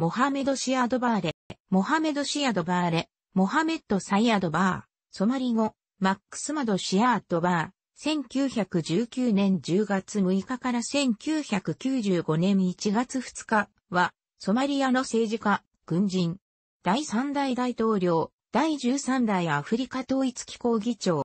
モハメド・シアドバーレ、モハメド・シアドバーレ、モハメッド・サイアドバー、ソマリ語、マックスマド・シアードバー、1919年10月6日から1995年1月2日は、ソマリアの政治家、軍人、第3代大統領、第13代アフリカ統一機構議長。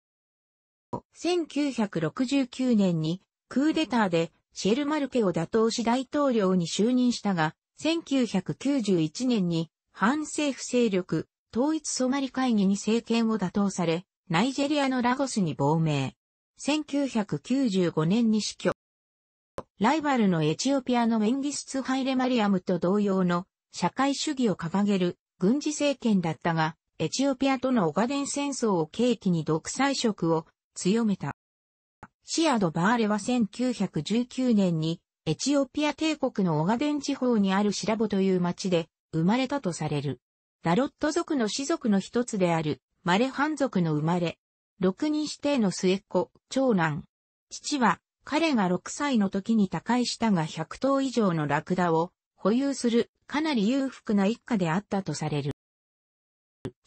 1969年に、クーデターでシェルマルケを打倒し大統領に就任したが、1991年に反政府勢力統一ソマリ会議に政権を打倒され、ナイジェリアのラゴスに亡命。1995年に死去。ライバルのエチオピアのメンギスツ・ハイレマリアムと同様の社会主義を掲げる軍事政権だったが、エチオピアとのオガデン戦争を契機に独裁色を強めた。シアド・バーレは1919年にエチオピア帝国のオガデン地方にあるシラボという町で生まれたとされる。ダロット族の氏族の一つであるマレハン族の生まれ。六人指定の末っ子、長男。父は彼が6歳の時に他界したが100頭以上のラクダを保有するかなり裕福な一家であったとされる。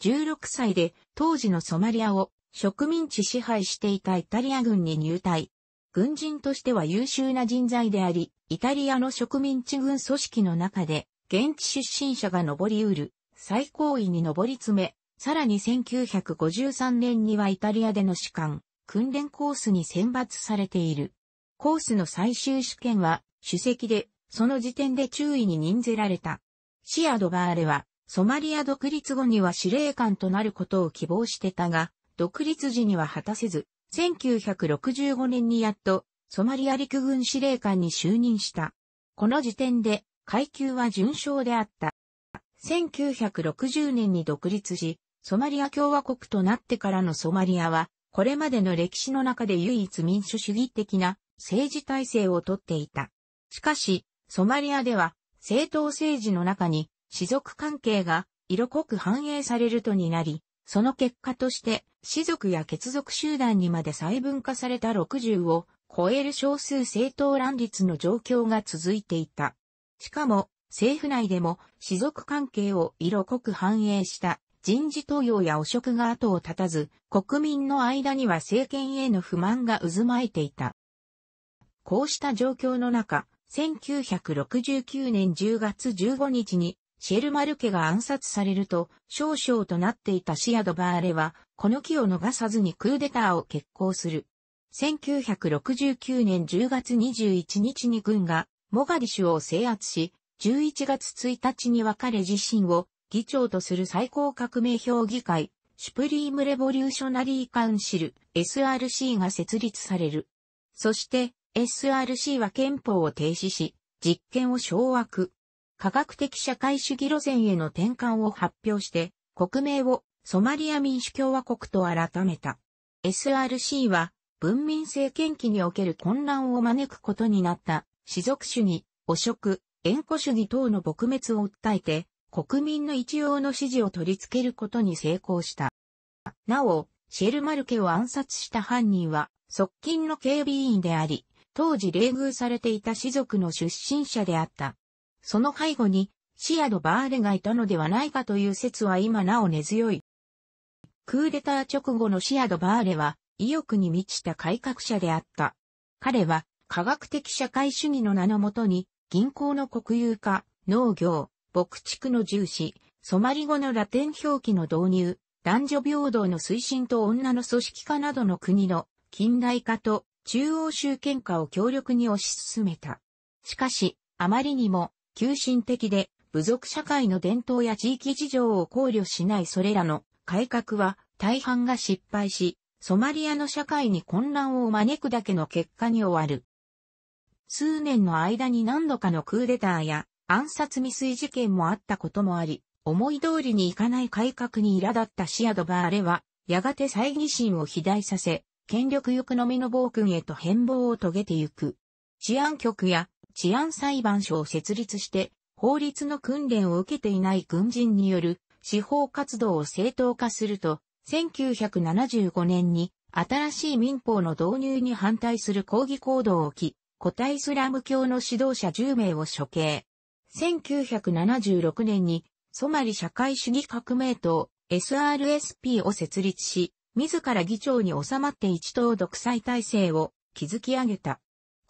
16歳で当時のソマリアを植民地支配していたイタリア軍に入隊。軍人としては優秀な人材であり、イタリアの植民地軍組織の中で、現地出身者が上り得る、最高位に上り詰め、さらに1953年にはイタリアでの士官、訓練コースに選抜されている。コースの最終試験は、主席で、その時点で注意に任ぜられた。シア・ドバーレは、ソマリア独立後には司令官となることを希望してたが、独立時には果たせず、1965年にやっと、ソマリア陸軍司令官に就任した。この時点で、階級は順将であった。1960年に独立し、ソマリア共和国となってからのソマリアは、これまでの歴史の中で唯一民主主義的な政治体制をとっていた。しかし、ソマリアでは政党政治の中に士族関係が色濃く反映されるとになり、その結果として、士族や血族集団にまで細分化された60を超える少数政党乱立の状況が続いていた。しかも、政府内でも、士族関係を色濃く反映した人事登用や汚職が後を絶たず、国民の間には政権への不満が渦巻いていた。こうした状況の中、1969年10月15日にシェルマルケが暗殺されると、少々となっていたシアドバーレは、この機を逃さずにクーデターを決行する。1969年10月21日に軍が、モガディシュを制圧し、11月1日に別れ自身を議長とする最高革命評議会、シュプリームレボリューショナリーカウンシル、SRC が設立される。そして、SRC は憲法を停止し、実権を掌握。科学的社会主義路線への転換を発表して、国名をソマリア民主共和国と改めた。SRC は文民政権期における混乱を招くことになった、氏族主義、汚職、縁故主義等の撲滅を訴えて、国民の一様の支持を取り付けることに成功した。なお、シェルマルケを暗殺した犯人は、側近の警備員であり、当時冷遇されていた氏族の出身者であった。その背後にシアド・バーレがいたのではないかという説は今なお根強い。クーデター直後のシアド・バーレは意欲に満ちた改革者であった。彼は科学的社会主義の名のもとに銀行の国有化、農業、牧畜の重視、ソマリ語のラテン表記の導入、男女平等の推進と女の組織化などの国の近代化と中央集権化を強力に推し進めた。しかし、あまりにも急進的で、部族社会の伝統や地域事情を考慮しないそれらの改革は大半が失敗し、ソマリアの社会に混乱を招くだけの結果に終わる。数年の間に何度かのクーデターや暗殺未遂事件もあったこともあり、思い通りにいかない改革に苛立ったシアドバーレは、やがて再疑心を肥大させ、権力行くのみの暴君へと変貌を遂げてゆく。治安局や治安裁判所を設立して、法律の訓練を受けていない軍人による司法活動を正当化すると、1975年に新しい民法の導入に反対する抗議行動を起き、古代スラム教の指導者10名を処刑。1976年にソマリ社会主義革命党 SRSP を設立し、自ら議長に収まって一党独裁体制を築き上げた。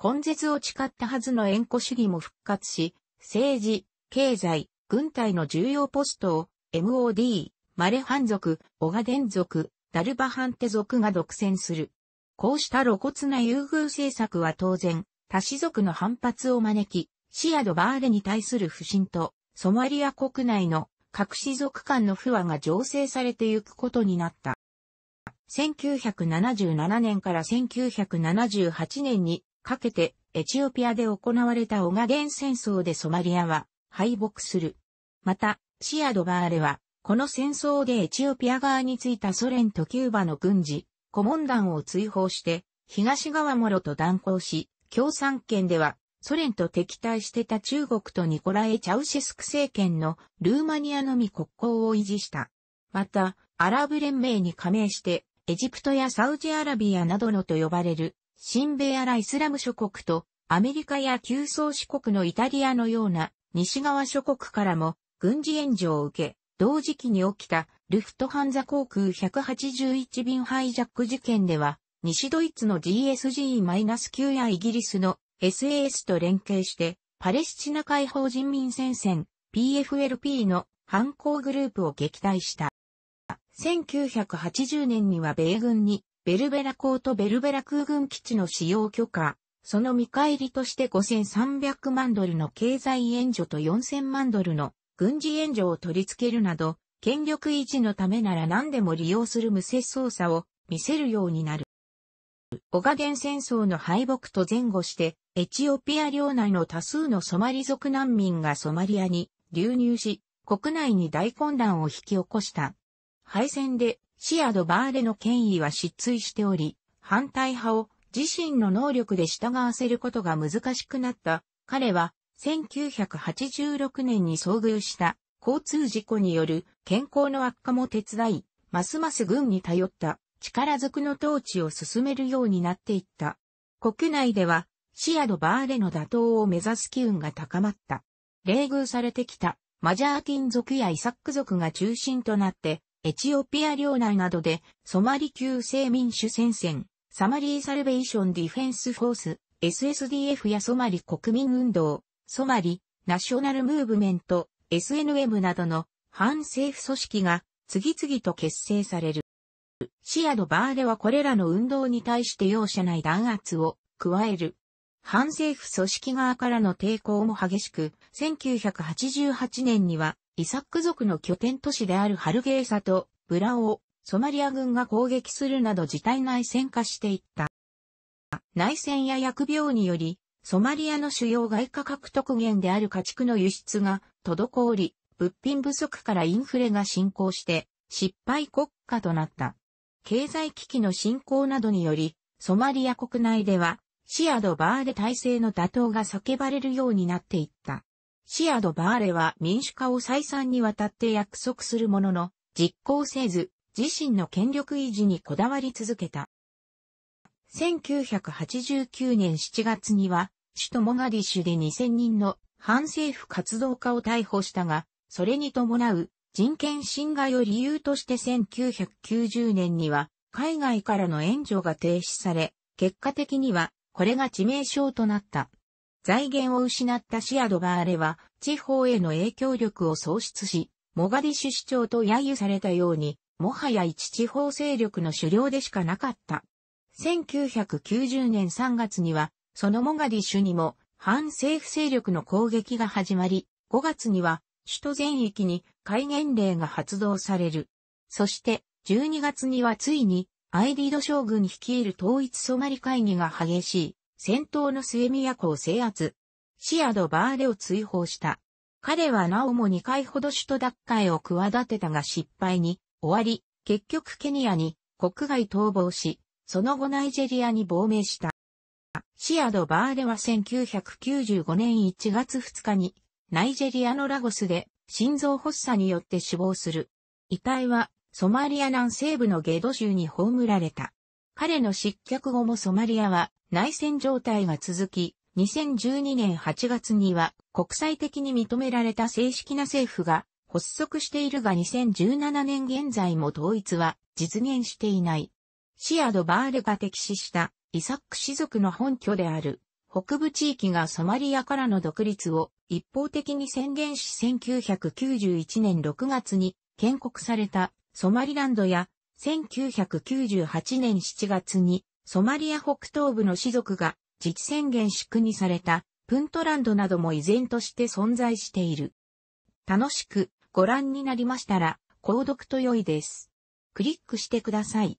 根絶を誓ったはずの縁故主義も復活し、政治、経済、軍隊の重要ポストを MOD、マレハン族、オガデン族、ダルバハンテ族が独占する。こうした露骨な優遇政策は当然、多氏族の反発を招き、シアド・バーレに対する不信と、ソマリア国内の各氏族間の不和が醸成されてゆくことになった。1977年から1978年にかけてエチオピアで行われたオガゲン戦争でソマリアは敗北する。また、シアドバーレは、この戦争でエチオピア側についたソ連とキューバの軍事、顧問団を追放して、東側もろと断交し、共産圏では、ソ連と敵対してた中国とニコライ・チャウシェスク政権のルーマニアのみ国交を維持した。また、アラブ連盟に加盟して、エジプトやサウジアラビアなどのと呼ばれる新米アライスラム諸国とアメリカや旧宗主国のイタリアのような西側諸国からも軍事援助を受け、同時期に起きたルフトハンザ航空181便ハイジャック事件では、西ドイツの GSG-9 やイギリスの SAS と連携して、パレスチナ解放人民戦線 PFLP の犯行グループを撃退した。1980年には米軍にベルベラ港とベルベラ空軍基地の使用許可、その見返りとして5300万ドルの経済援助と4000万ドルの軍事援助を取り付けるなど、権力維持のためなら何でも利用する無接操作を見せるようになる。オガデン戦争の敗北と前後して、エチオピア領内の多数のソマリ族難民がソマリアに流入し、国内に大混乱を引き起こした。敗戦でシアド・バーレの権威は失墜しており、反対派を自身の能力で従わせることが難しくなった。彼は1986年に遭遇した交通事故による健康の悪化も手伝い、ますます軍に頼った力づくの統治を進めるようになっていった。国内ではシアド・バーレの打倒を目指す機運が高まった。冷遇されてきたマジャーティン族やイサック族が中心となってエチオピア領内などで、ソマリ旧制民主戦線、サマリーサルベーションディフェンスフォース、SSDF やソマリ国民運動、ソマリ、ナショナルムーブメント、SNM などの反政府組織が次々と結成される。シアド・バーレはこれらの運動に対して容赦ない弾圧を加える。反政府組織側からの抵抗も激しく、1988年にはイサック族の拠点都市であるハルゲーサとブラをソマリア軍が攻撃するなど事態内戦化していった。内戦や疫病により、ソマリアの主要外貨獲得源である家畜の輸出が滞り、物品不足からインフレが進行して失敗国家となった。経済危機の進行などにより、ソマリア国内ではシアドバーレ体制の打倒が叫ばれるようになっていった。シアド・バーレは民主化を再三にわたって約束するものの、実行せず、自身の権力維持にこだわり続けた。1989年7月には、首都モガディシュで2000人の反政府活動家を逮捕したが、それに伴う人権侵害を理由として1990年には海外からの援助が停止され、結果的にはこれが致命傷となった。財源を失ったシアドバーレは、地方への影響力を喪失し、モガディシュ市長と揶揄されたように、もはや一地方勢力の首領でしかなかった。1990年3月には、そのモガディシュにも反政府勢力の攻撃が始まり、5月には首都全域に戒厳令が発動される。そして、12月にはついに、アイディード将軍率いる統一ソマリ会議が激しい戦闘の末都を制圧。シアド・バーレを追放した。彼はなおも2回ほど首都奪回を企てたが失敗に終わり、結局ケニアに国外逃亡し、その後ナイジェリアに亡命した。シアド・バーレは1995年1月2日にナイジェリアのラゴスで心臓発作によって死亡する。遺体はソマリア南西部のゲド州に葬られた。彼の失脚後もソマリアは内戦状態が続き、2012年8月には国際的に認められた正式な政府が発足しているが2017年現在も統一は実現していない。シアド・バールが敵視したイサック氏族の本拠である北部地域がソマリアからの独立を一方的に宣言し1991年6月に建国されたソマリランドや1998年7月にソマリア北東部の氏族が自治宣言宿にされたプントランドなども依然として存在している。楽しくご覧になりましたら、購読と良いです。クリックしてください。